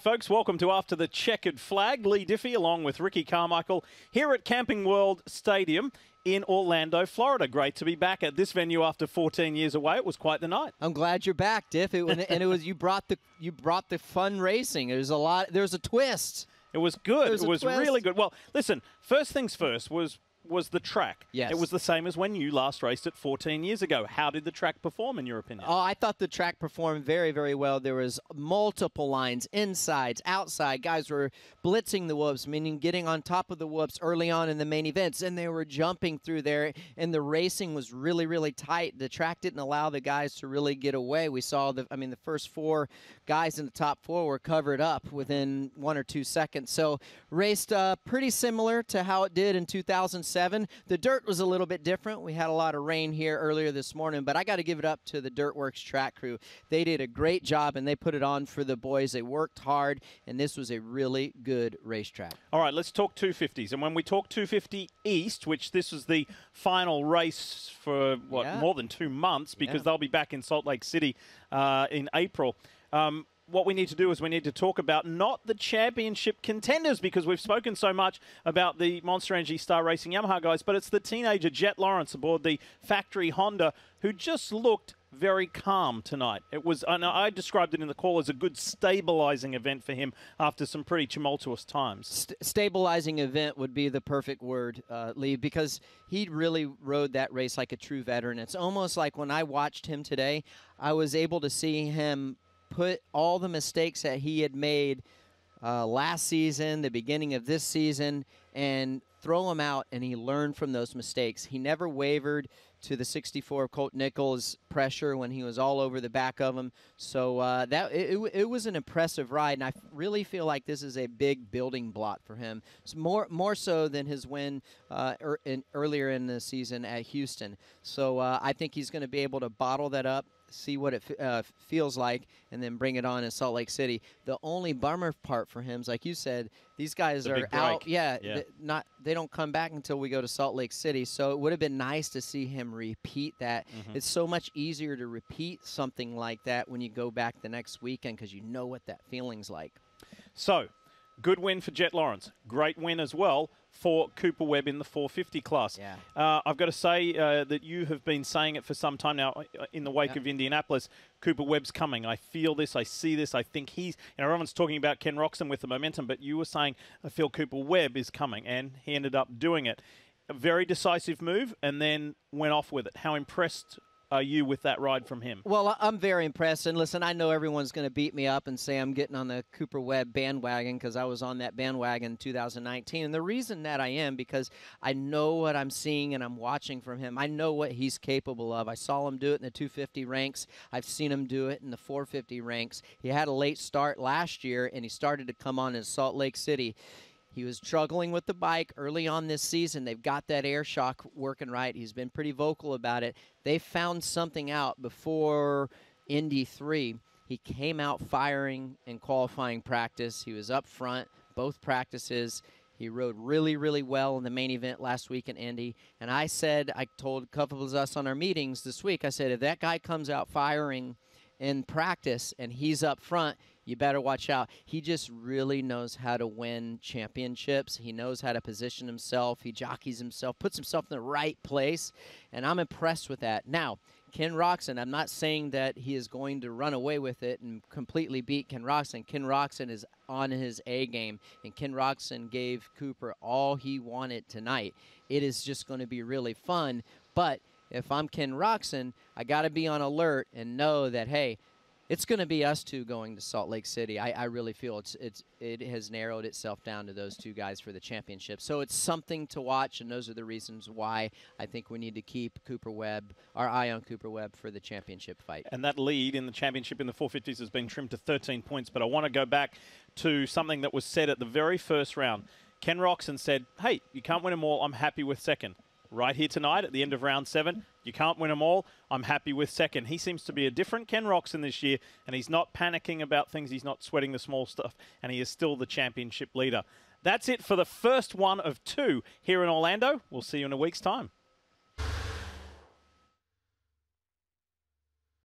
Folks, welcome to After the Checkered Flag. Lee Diffie along with Ricky Carmichael here at Camping World Stadium in Orlando, Florida. Great to be back at this venue after 14 years away. It was quite the night. I'm glad you're back, Diff. It, and, it, was you brought the you brought the fun racing. There's a lot. There's a twist. It was good. it was really good. Well, listen. First things first was was the track. Yes. It was the same as when you last raced it 14 years ago. How did the track perform, in your opinion? Oh, I thought the track performed very, very well. There was multiple lines, insides, outside. Guys were blitzing the whoops, meaning getting on top of the whoops early on in the main events, and they were jumping through there, and the racing was really, really tight. The track didn't allow the guys to really get away. We saw the, I mean, the first four guys in the top four were covered up within one or two seconds. So raced uh, pretty similar to how it did in 2007. 7. The dirt was a little bit different. We had a lot of rain here earlier this morning, but I got to give it up to the Dirtworks track crew. They did a great job and they put it on for the boys. They worked hard, and this was a really good racetrack. All right, let's talk 250s. And when we talk 250 East, which this is the final race for what yeah. more than two months because yeah. they'll be back in Salt Lake City uh, in April. Um, what we need to do is we need to talk about not the championship contenders because we've spoken so much about the Monster Energy Star Racing Yamaha guys, but it's the teenager Jet Lawrence aboard the factory Honda who just looked very calm tonight. It was, and I described it in the call as a good stabilizing event for him after some pretty tumultuous times. St- stabilizing event would be the perfect word, uh, Lee, because he really rode that race like a true veteran. It's almost like when I watched him today, I was able to see him put all the mistakes that he had made uh, last season, the beginning of this season, and throw them out. And he learned from those mistakes. He never wavered to the 64 Colt Nichols pressure when he was all over the back of him. So uh, that it, it, was an impressive ride, and I really feel like this is a big building block for him. It's more more so than his win uh, er, in, earlier in the season at Houston. So uh, I think he's going to be able to bottle that up. See what it uh, feels like, and then bring it on in Salt Lake City. The only bummer part for him is, like you said, these guys the are out. Yeah, yeah. Th- not they don't come back until we go to Salt Lake City. So it would have been nice to see him them repeat that. Mm-hmm. It's so much easier to repeat something like that when you go back the next weekend because you know what that feeling's like. So, good win for Jet Lawrence. Great win as well for Cooper Webb in the 450 class. Yeah. Uh, I've got to say uh, that you have been saying it for some time now uh, in the wake yep. of Indianapolis. Cooper Webb's coming. I feel this. I see this. I think he's. You know, everyone's talking about Ken Roxon with the momentum, but you were saying, I feel Cooper Webb is coming, and he ended up doing it a very decisive move and then went off with it. How impressed are you with that ride from him? Well, I'm very impressed. And listen, I know everyone's going to beat me up and say I'm getting on the Cooper Webb bandwagon because I was on that bandwagon in 2019. And the reason that I am because I know what I'm seeing and I'm watching from him. I know what he's capable of. I saw him do it in the 250 ranks. I've seen him do it in the 450 ranks. He had a late start last year and he started to come on in Salt Lake City he was struggling with the bike early on this season. They've got that air shock working right. He's been pretty vocal about it. They found something out before Indy 3. He came out firing in qualifying practice. He was up front both practices. He rode really, really well in the main event last week in Indy. And I said, I told a couple of us on our meetings this week, I said, if that guy comes out firing – in practice and he's up front, you better watch out. He just really knows how to win championships. He knows how to position himself. He jockeys himself, puts himself in the right place, and I'm impressed with that. Now, Ken Roxon, I'm not saying that he is going to run away with it and completely beat Ken Roxon. Ken Roxon is on his A game, and Ken Roxon gave Cooper all he wanted tonight. It is just going to be really fun, but – if I'm Ken Roxon, I got to be on alert and know that hey, it's going to be us two going to Salt Lake City. I, I really feel it's it's it has narrowed itself down to those two guys for the championship. So it's something to watch, and those are the reasons why I think we need to keep Cooper Webb our eye on Cooper Webb for the championship fight. And that lead in the championship in the 450s has been trimmed to 13 points. But I want to go back to something that was said at the very first round. Ken Roxon said, "Hey, you can't win them all. I'm happy with second right here tonight at the end of round seven. You can't win them all. I'm happy with second. He seems to be a different Ken Roxon this year, and he's not panicking about things. He's not sweating the small stuff, and he is still the championship leader. That's it for the first one of two here in Orlando. We'll see you in a week's time.